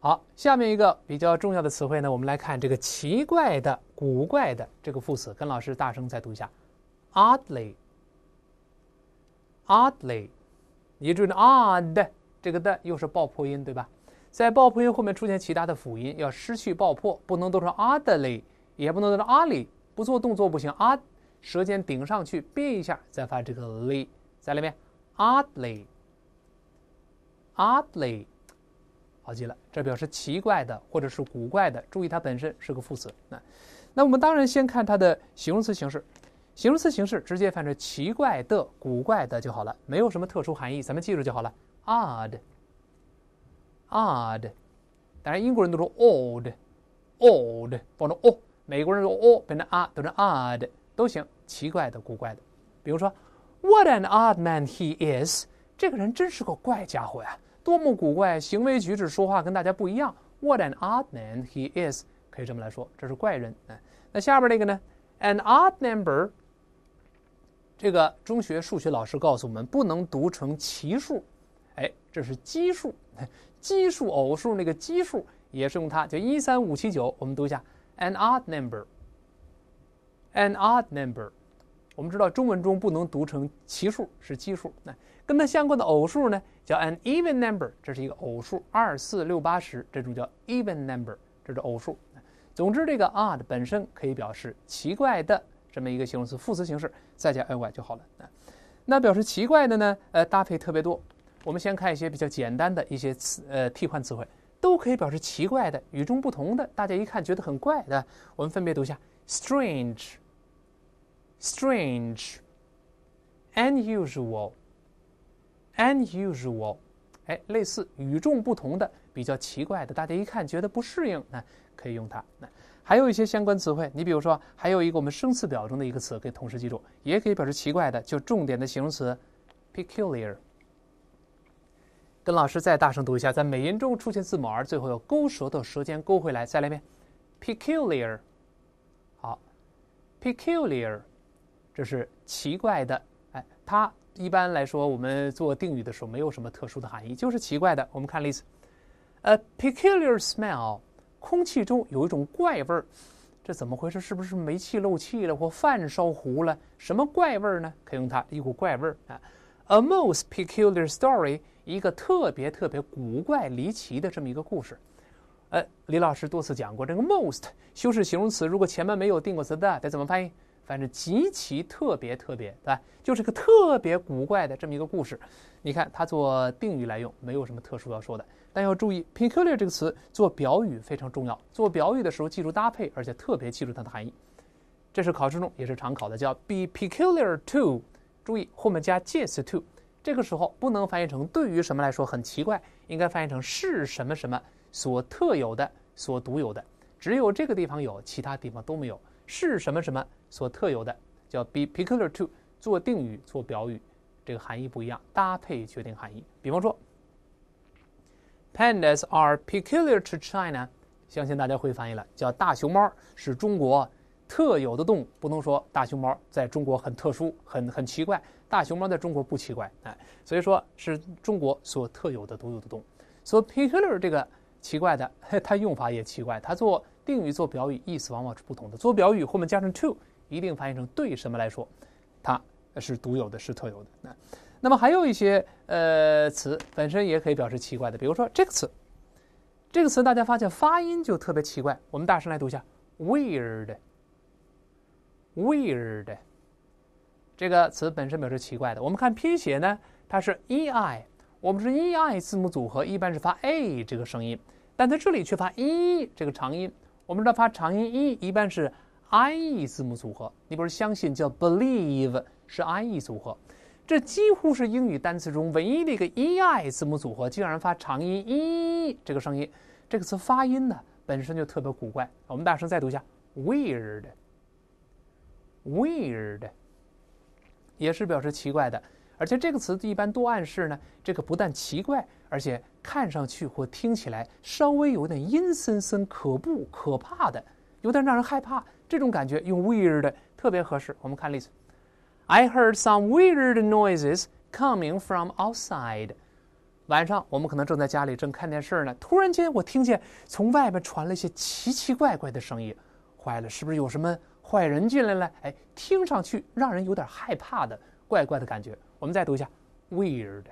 好，下面一个比较重要的词汇呢，我们来看这个奇怪的、古怪的这个副词。跟老师大声再读一下，oddly，oddly，你注意 odd 这个 d 又是爆破音对吧？在爆破音后面出现其他的辅音，要失去爆破，不能都是 oddly，也不能都是 a l l 不做动作不行。odd，舌尖顶上去，憋一下，再发这个 l，在里面，oddly，oddly。好记了，这表示奇怪的或者是古怪的。注意，它本身是个副词。那，那我们当然先看它的形容词形式。形容词形式直接翻成奇怪的、古怪的就好了，没有什么特殊含义，咱们记住就好了。Odd，odd，当然英国人读成 old，old，或者哦，美国人 all 变成啊，读成 odd 都行。奇怪的、古怪的。比如说，What an odd man he is！这个人真是个怪家伙呀。多么古怪，行为举止、说话跟大家不一样。What an odd man he is！可以这么来说，这是怪人。哎，那下边这个呢？An odd number。这个中学数学老师告诉我们，不能读成奇数，哎，这是奇数。奇数、偶数，那个奇数也是用它，就一、三、五、七、九。我们读一下，An odd number。An odd number。我们知道中文中不能读成奇数，是奇数。那。跟它相关的偶数呢，叫 an even number，这是一个偶数，二、四、六、八、十，这种叫 even number，这是偶数。总之，这个 odd 本身可以表示奇怪的这么一个形容词、副词形式，再加 ly 就好了。那表示奇怪的呢？呃，搭配特别多。我们先看一些比较简单的一些词，呃，替换词汇都可以表示奇怪的、与众不同的，大家一看觉得很怪的。我们分别读一下：strange，strange，unusual。unusual，哎，类似与众不同的，比较奇怪的，大家一看觉得不适应，那可以用它。那还有一些相关词汇，你比如说，还有一个我们生词表中的一个词可以同时记住，也可以表示奇怪的，就重点的形容词，peculiar。跟老师再大声读一下，在美音中出现字母 r，最后要勾舌头，舌尖勾回来，再来一遍，peculiar。好，peculiar，这是奇怪的，哎，它。一般来说，我们做定语的时候没有什么特殊的含义，就是奇怪的。我们看例子：A peculiar smell，空气中有一种怪味儿，这怎么回事？是不是煤气漏气了，或饭烧糊了？什么怪味儿呢？可以用它，一股怪味儿啊。A most peculiar story，一个特别特别古怪离奇的这么一个故事。呃，李老师多次讲过，这个 most 修饰形容词，如果前面没有定冠词的，得怎么翻译？反正极其特别特别，对吧？就是个特别古怪的这么一个故事。你看它做定语来用，没有什么特殊要说的。但要注意，"peculiar" 这个词做表语非常重要。做表语的时候，记住搭配，而且特别记住它的含义。这是考试中也是常考的，叫 "be peculiar to"。注意后面加介词 to。这个时候不能翻译成对于什么来说很奇怪，应该翻译成是什么什么所特有的、所独有的。只有这个地方有，其他地方都没有。是什么什么？所特有的叫 be peculiar to，做定语做表语，这个含义不一样，搭配决定含义。比方说，pandas are peculiar to China，相信大家会翻译了，叫大熊猫是中国特有的动物。不能说大熊猫在中国很特殊、很很奇怪，大熊猫在中国不奇怪，哎，所以说是中国所特有的独有的动物。所以 peculiar 这个奇怪的，它用法也奇怪，它做定语做表语意思往往是不同的。做表语后面加上 to。一定翻译成对什么来说，它是独有的，是特有的。那，那么还有一些呃词本身也可以表示奇怪的，比如说这个词，这个词大家发现发音就特别奇怪。我们大声来读一下，weird，weird，这个词本身表示奇怪的。我们看拼写呢，它是 ei，我们是 ei 字母组合，一般是发 a 这个声音，但在这里却发 e 这个长音。我们知道发长音 e 一般是。i e 字母组合，你不是相信叫 believe 是 i e 组合？这几乎是英语单词中唯一的一个 e i 字母组合，竟然发长音 e 这个声音。这个词发音呢本身就特别古怪。我们大声再读一下：weird，weird，也是表示奇怪的。而且这个词一般都暗示呢，这个不但奇怪，而且看上去或听起来稍微有点阴森森、可怖、可怕的，有点让人害怕。这种感觉用 weird 特别合适。我们看例子：I heard some weird noises coming from outside。晚上我们可能正在家里正看电视呢，突然间我听见从外面传了一些奇奇怪怪的声音。坏了，是不是有什么坏人进来了？哎，听上去让人有点害怕的怪怪的感觉。我们再读一下：weird，weird。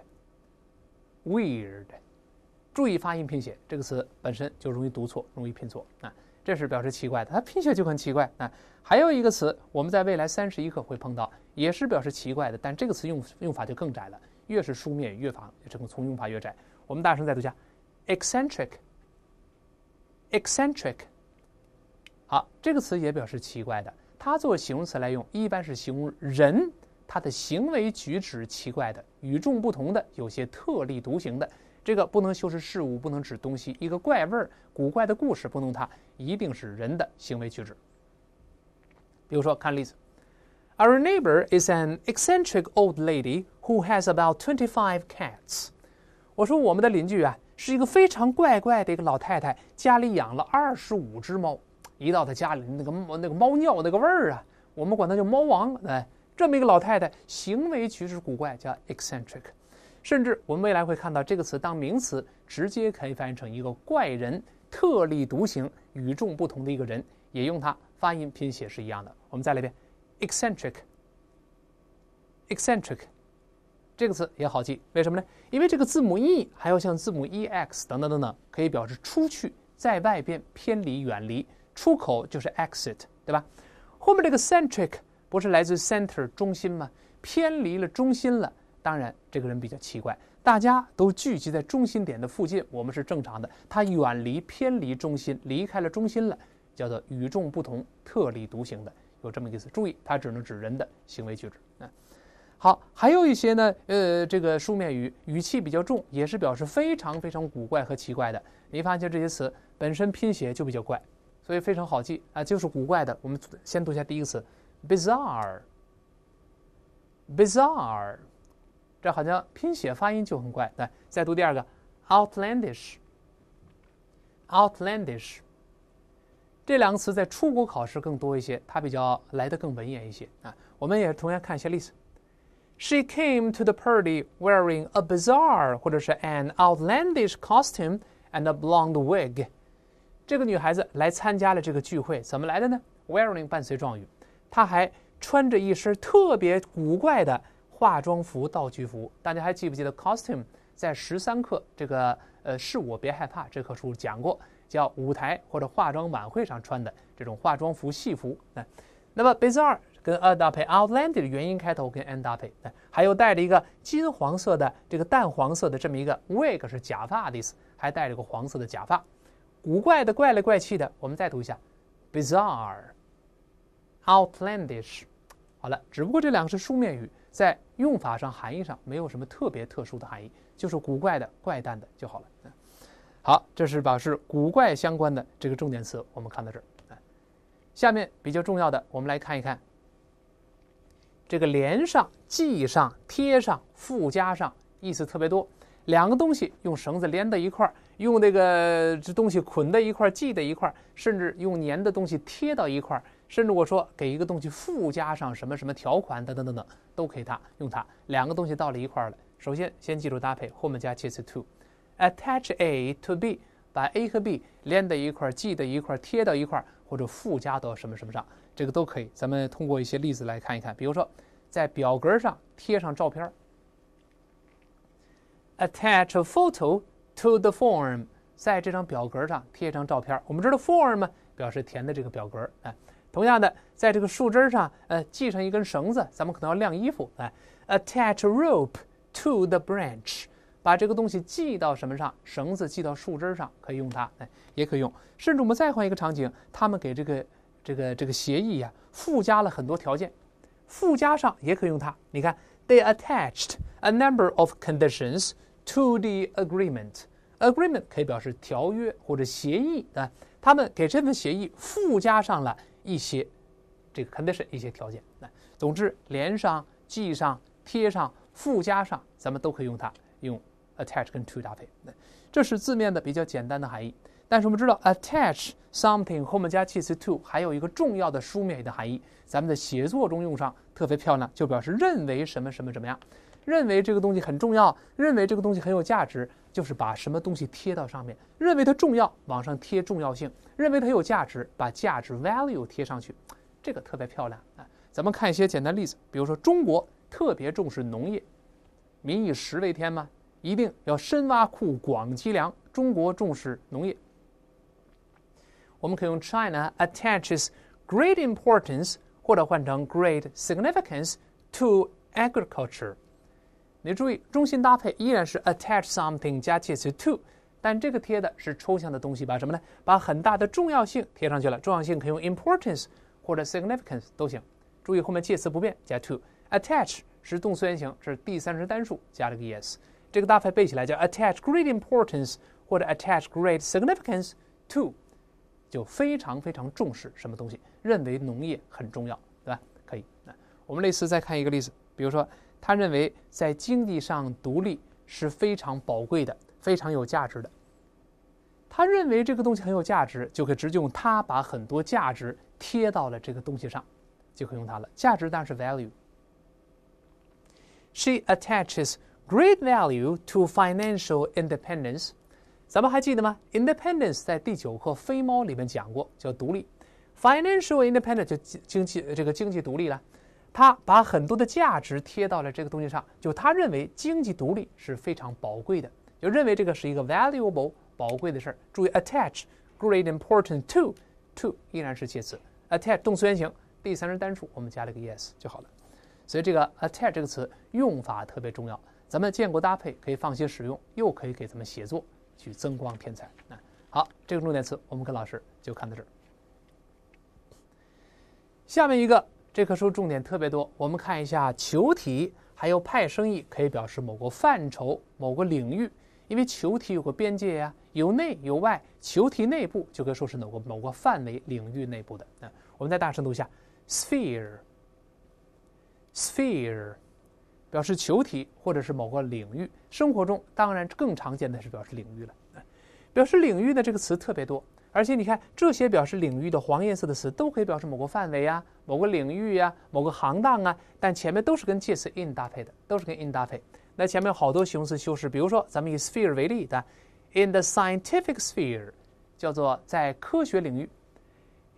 注意发音拼写，这个词本身就容易读错，容易拼错啊。这是表示奇怪的，它拼写就很奇怪啊。还有一个词，我们在未来三十一课会碰到，也是表示奇怪的，但这个词用用法就更窄了。越是书面，越法，这个从用法越窄。我们大声再读一下，eccentric。eccentric。好，这个词也表示奇怪的，它作为形容词来用，一般是形容人，他的行为举止奇怪的，与众不同的，有些特立独行的。这个不能修饰事物，不能指东西，一个怪味儿、古怪的故事，不能它一定是人的行为举止。比如说，看例子：Our neighbor is an eccentric old lady who has about twenty-five cats。我说我们的邻居啊，是一个非常怪怪的一个老太太，家里养了二十五只猫。一到她家里，那个猫那个猫尿那个味儿啊，我们管它叫猫王。哎，这么一个老太太，行为举止古怪，叫 eccentric。甚至我们未来会看到这个词当名词，直接可以翻译成一个怪人、特立独行、与众不同的一个人，也用它发音拼写是一样的。我们再来一遍，eccentric。eccentric 这个词也好记，为什么呢？因为这个字母 e 还要像字母 e x 等等等等，可以表示出去，在外边偏离、远离。出口就是 exit，对吧？后面这个 centric 不是来自 center 中心吗？偏离了中心了。当然，这个人比较奇怪，大家都聚集在中心点的附近，我们是正常的。他远离、偏离中心，离开了中心了，叫做与众不同、特立独行的，有这么意思。注意，它只能指人的行为举止。嗯，好，还有一些呢，呃，这个书面语语气比较重，也是表示非常非常古怪和奇怪的。你发现这些词本身拼写就比较怪，所以非常好记啊，就是古怪的。我们先读一下第一个词，bizarre。bizarre。这好像拼写发音就很怪，来再读第二个，outlandish，outlandish，这两个词在出国考试更多一些，它比较来的更文言一些啊。我们也同样看一下例子。She came to the party wearing a bizarre 或者是 an outlandish costume and a blonde wig。这个女孩子来参加了这个聚会，怎么来的呢？wearing 伴随状语，她还穿着一身特别古怪的。化妆服、道具服，大家还记不记得 costume 在十三课这个呃“是我别害怕”这课书讲过，叫舞台或者化妆晚会上穿的这种化妆服、戏服。那那么 bizarre 跟 a 搭配，outlandish 元音开头跟 n 搭配。哎，还有带着一个金黄色的、这个淡黄色的这么一个 wig 是假发的意思，还带着个黄色的假发。古怪的、怪里怪气的，我们再读一下：bizarre，outlandish。好了，只不过这两个是书面语。在用法上、含义上没有什么特别特殊的含义，就是古怪的、怪诞的就好了。好，这是表示古怪相关的这个重点词，我们看到这儿。下面比较重要的，我们来看一看这个连上、系上、贴上、附加上，意思特别多。两个东西用绳子连在一块儿，用那个这东西捆在一块儿、系在一块儿，甚至用粘的东西贴到一块儿。甚至我说给一个东西附加上什么什么条款等等等等都可以，它用它两个东西到了一块儿了。首先先记住搭配后面加介词 to，attach A to B 把 A 和 B 连在一块儿，系在一块儿，贴到一块儿，或者附加到什么什么上，这个都可以。咱们通过一些例子来看一看，比如说在表格上贴上照片，attach a photo to the form，在这张表格上贴一张照片。我们知道 form 表示填的这个表格，哎。同样的，在这个树枝上，呃，系上一根绳子，咱们可能要晾衣服。哎，attach rope to the branch，把这个东西系到什么上？绳子系到树枝上，可以用它，哎，也可以用。甚至我们再换一个场景，他们给这个这个这个协议呀，附加了很多条件，附加上也可以用它。你看，they attached a number of conditions to the agreement。agreement 可以表示条约或者协议，啊，他们给这份协议附加上了。一些这个 condition 一些条件，来，总之连上系上贴上附加上，咱们都可以用它用 attach 跟 to 搭配，这是字面的比较简单的含义。但是我们知道 attach something 后面加介词 to，还有一个重要的书面的含义，咱们在写作中用上特别漂亮，就表示认为什么什么怎么样。认为这个东西很重要，认为这个东西很有价值，就是把什么东西贴到上面。认为它重要，往上贴重要性；认为它有价值，把价值 value 贴上去，这个特别漂亮啊！咱们看一些简单例子，比如说中国特别重视农业，“民以食为天”嘛，一定要深挖库广积粮。中国重视农业，我们可以用 China attaches great importance，或者换成 great significance to agriculture。你注意，中心搭配依然是 attach something 加介词 to，但这个贴的是抽象的东西，把什么呢？把很大的重要性贴上去了。重要性可以用 importance 或者 significance 都行。注意后面介词不变，加 to。attach 是动词原形，是第三人单数，加了个 e s。这个搭配背起来叫 attach great importance 或者 attach great significance to，就非常非常重视什么东西，认为农业很重要，对吧？可以。那我们类似再看一个例子，比如说。他认为在经济上独立是非常宝贵的，非常有价值的。他认为这个东西很有价值，就可以直接用它把很多价值贴到了这个东西上，就可以用它了。价值当然是 value。She attaches great value to financial independence。咱们还记得吗？independence 在第九课飞猫里面讲过，叫独立。Financial independence 就经济这个经济独立了。他把很多的价值贴到了这个东西上，就他认为经济独立是非常宝贵的，就认为这个是一个 valuable 宝贵的事儿。注意 attach great i m p o r t a n t to，to 依然是介词，attach 动词原形，第三人单数，我们加了个 yes 就好了。所以这个 attach 这个词用法特别重要，咱们见过搭配，可以放心使用，又可以给咱们写作去增光添彩。那好，这个重点词我们跟老师就看到这儿，下面一个。这棵树重点特别多，我们看一下球体，还有派生意可以表示某个范畴、某个领域，因为球体有个边界呀，有内有外，球体内部就可以说是某个某个范围领域内部的。啊，我们再大声读一下，sphere，sphere 表示球体或者是某个领域，生活中当然更常见的是表示领域了，表示领域的这个词特别多。而且你看，这些表示领域的黄颜色的词，都可以表示某个范围啊、某个领域啊、某个行当啊。但前面都是跟介词 in 搭配的，都是跟 in 搭配。那前面好多形容词修饰，比如说咱们以 sphere 为例的，in the scientific sphere 叫做在科学领域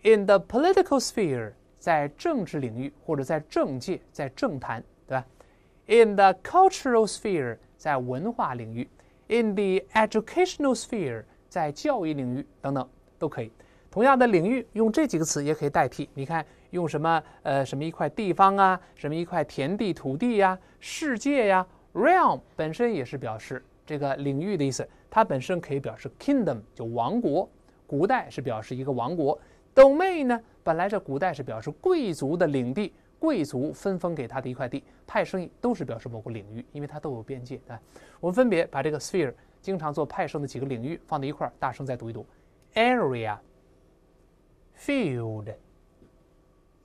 ，in the political sphere 在政治领域或者在政界、在政坛，对吧？in the cultural sphere 在文化领域，in the educational sphere 在教育领域等等。都可以，同样的领域用这几个词也可以代替。你看，用什么？呃，什么一块地方啊？什么一块田地、土地呀？世界呀？Realm 本身也是表示这个领域的意思，它本身可以表示 kingdom，就王国。古代是表示一个王国。Domain 呢，本来这古代是表示贵族的领地，贵族分封给他的一块地。派生意都是表示某个领域，因为它都有边界。啊。我们分别把这个 sphere 经常做派生的几个领域放在一块，大声再读一读。Area, field,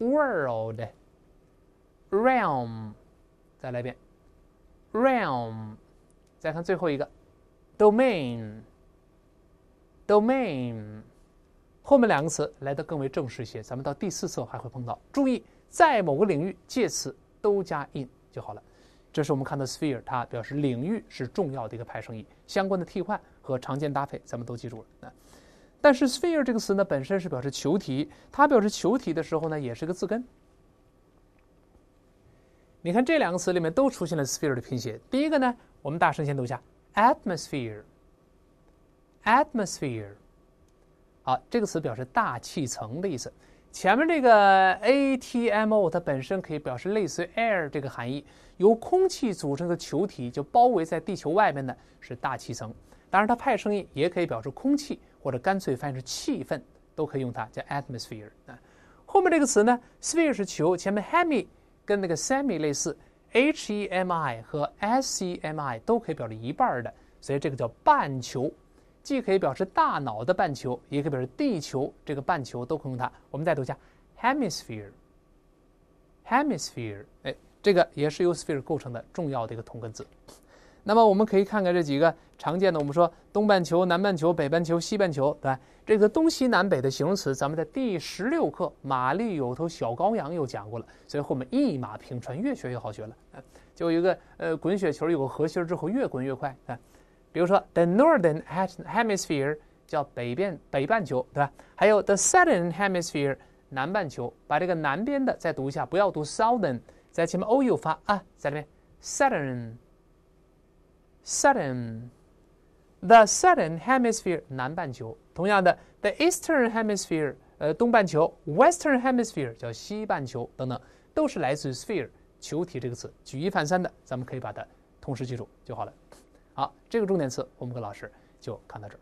world, realm，再来一遍，realm，再看最后一个，domain。domain，后面两个词来的更为正式一些，咱们到第四册还会碰到。注意，在某个领域，介词都加 in 就好了。这是我们看到 sphere，它表示领域是重要的一个派生意，相关的替换和常见搭配，咱们都记住了但是 sphere 这个词呢，本身是表示球体。它表示球体的时候呢，也是个字根。你看这两个词里面都出现了 sphere 的拼写。第一个呢，我们大声先读一下：atmosphere，atmosphere。好，这个词表示大气层的意思。前面这个 a t m o，它本身可以表示类似 air 这个含义，由空气组成的球体就包围在地球外面的是大气层。当然，它派声音也可以表示空气。或者干脆翻译成气氛，都可以用它，叫 atmosphere 啊。后面这个词呢，sphere 是球，前面 hemi 跟那个 semi 类似，h-e-m-i 和 s-e-m-i 都可以表示一半的，所以这个叫半球，既可以表示大脑的半球，也可以表示地球这个半球，都可以用它。我们再读一下 hemisphere，hemisphere，哎，这个也是由 sphere 构成的重要的一个同根字。那么我们可以看看这几个常见的，我们说东半球、南半球、北半球、西半球，对吧？这个东西南北的形容词，咱们在第十六课《玛丽有头小羔羊》又讲过了，所以后面一马平川，越学越好学了。就一个呃滚雪球，有个核心之后越滚越快啊。比如说 the northern hemisphere 叫北边北半球，对吧？还有 the southern hemisphere 南半球，把这个南边的再读一下，不要读 southern，在前面 o u 发啊，在这边 southern。Sudden，the southern hemisphere（ 南半球）。同样的，the eastern hemisphere（ 呃东半球 ），western hemisphere（ 叫西半球）等等，都是来自于 sphere（ 球体）这个词，举一反三的，咱们可以把它同时记住就好了。好，这个重点词，我们跟老师就看到这儿。